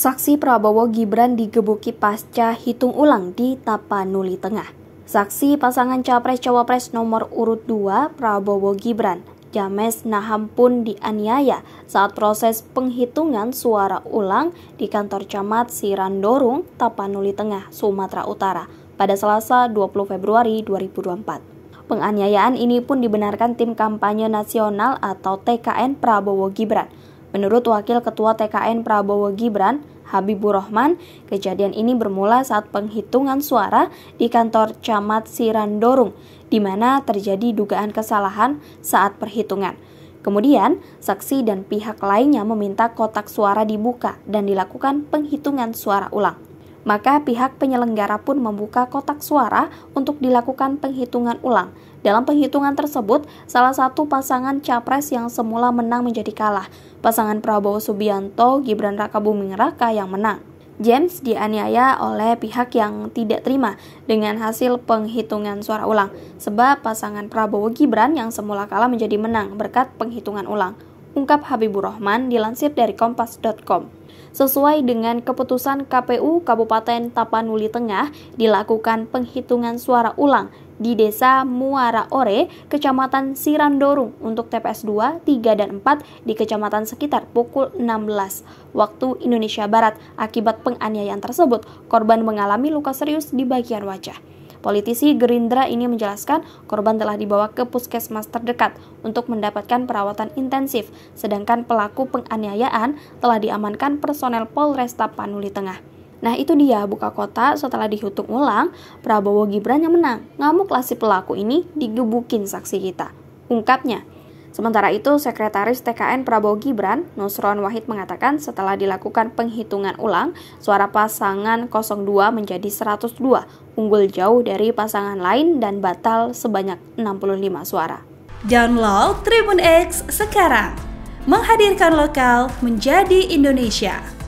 Saksi Prabowo Gibran digebuki pasca hitung ulang di Tapanuli Tengah. Saksi pasangan Capres-Cawapres nomor urut 2 Prabowo Gibran, James Naham pun dianiaya saat proses penghitungan suara ulang di kantor camat Sirandorung, Tapanuli Tengah, Sumatera Utara pada Selasa 20 Februari 2024. Penganiayaan ini pun dibenarkan tim kampanye nasional atau TKN Prabowo Gibran. Menurut Wakil Ketua TKN Prabowo Gibran, Habibur Rahman, kejadian ini bermula saat penghitungan suara di kantor Camat Sirandorung, di mana terjadi dugaan kesalahan saat perhitungan. Kemudian, saksi dan pihak lainnya meminta kotak suara dibuka dan dilakukan penghitungan suara ulang maka pihak penyelenggara pun membuka kotak suara untuk dilakukan penghitungan ulang. Dalam penghitungan tersebut, salah satu pasangan capres yang semula menang menjadi kalah pasangan Prabowo Subianto Gibran Raka Buming Raka yang menang. James dianiaya oleh pihak yang tidak terima dengan hasil penghitungan suara ulang, sebab pasangan Prabowo Gibran yang semula kalah menjadi menang berkat penghitungan ulang. Ungkap Habibur Rahman dilansir dari kompas.com. Sesuai dengan keputusan KPU Kabupaten Tapanuli Tengah, dilakukan penghitungan suara ulang di Desa Muara Ore, Kecamatan Sirandorung untuk TPS 2, 3, dan 4 di kecamatan sekitar pukul 16 waktu Indonesia Barat. Akibat penganiayaan tersebut, korban mengalami luka serius di bagian wajah. Politisi Gerindra ini menjelaskan korban telah dibawa ke puskesmas terdekat untuk mendapatkan perawatan intensif, sedangkan pelaku penganiayaan telah diamankan personel Polresta Panuli Tengah. Nah itu dia buka kota setelah dihitung ulang Prabowo Gibran yang menang. Ngamuklah si pelaku ini digebukin saksi kita. Ungkapnya. Sementara itu, Sekretaris TKN Prabowo Gibran, Nusron Wahid mengatakan setelah dilakukan penghitungan ulang, suara pasangan 02 menjadi 102, unggul jauh dari pasangan lain dan batal sebanyak 65 suara. Download Tribun X sekarang, menghadirkan lokal menjadi Indonesia.